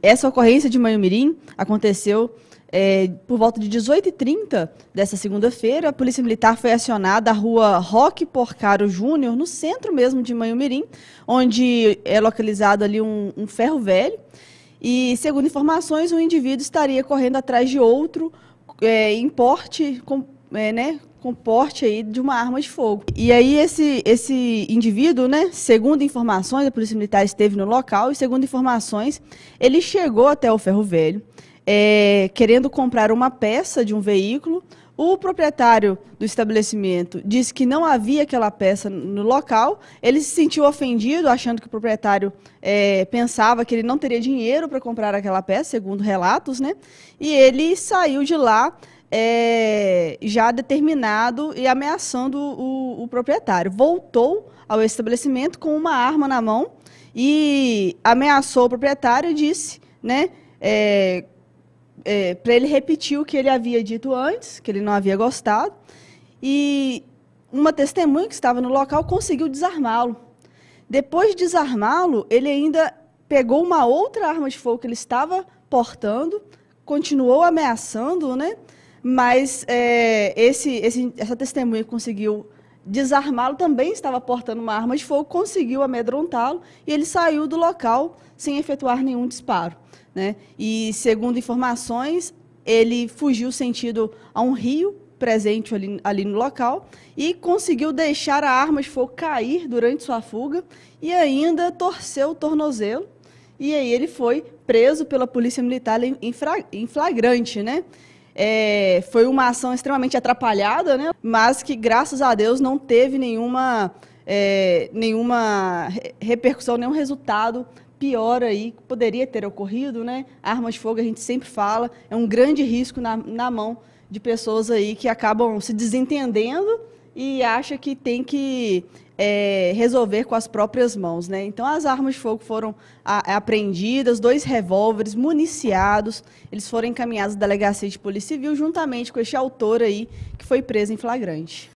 Essa ocorrência de Manhumirim aconteceu é, por volta de 18h30 dessa segunda-feira. A Polícia Militar foi acionada à rua Roque Porcaro Júnior, no centro mesmo de Manhumirim, onde é localizado ali um, um ferro velho. E, segundo informações, o um indivíduo estaria correndo atrás de outro é, em porte com, é, né, com porte aí de uma arma de fogo. E aí esse, esse indivíduo, né, segundo informações, a Polícia Militar esteve no local e segundo informações, ele chegou até o Ferro Velho é, querendo comprar uma peça de um veículo. O proprietário do estabelecimento disse que não havia aquela peça no local. Ele se sentiu ofendido, achando que o proprietário é, pensava que ele não teria dinheiro para comprar aquela peça, segundo relatos, né? E ele saiu de lá é, já determinado e ameaçando o, o proprietário. Voltou ao estabelecimento com uma arma na mão e ameaçou o proprietário e disse, né, é, é, para ele repetir o que ele havia dito antes, que ele não havia gostado, e uma testemunha que estava no local conseguiu desarmá-lo. Depois de desarmá-lo, ele ainda pegou uma outra arma de fogo que ele estava portando, continuou ameaçando, né? Mas é, esse, esse, essa testemunha conseguiu desarmá-lo, também estava portando uma arma de fogo, conseguiu amedrontá-lo e ele saiu do local sem efetuar nenhum disparo. Né? E, segundo informações, ele fugiu sentido a um rio presente ali, ali no local e conseguiu deixar a arma de fogo cair durante sua fuga e ainda torceu o tornozelo. E aí ele foi preso pela polícia militar em, em flagrante, né? É, foi uma ação extremamente atrapalhada, né? mas que, graças a Deus, não teve nenhuma, é, nenhuma repercussão, nenhum resultado pior aí que poderia ter ocorrido. Né? Arma de fogo, a gente sempre fala, é um grande risco na, na mão de pessoas aí que acabam se desentendendo e acha que tem que é, resolver com as próprias mãos, né? Então as armas de fogo foram a, é, apreendidas, dois revólveres municiados, eles foram encaminhados à delegacia de polícia civil juntamente com este autor aí que foi preso em flagrante.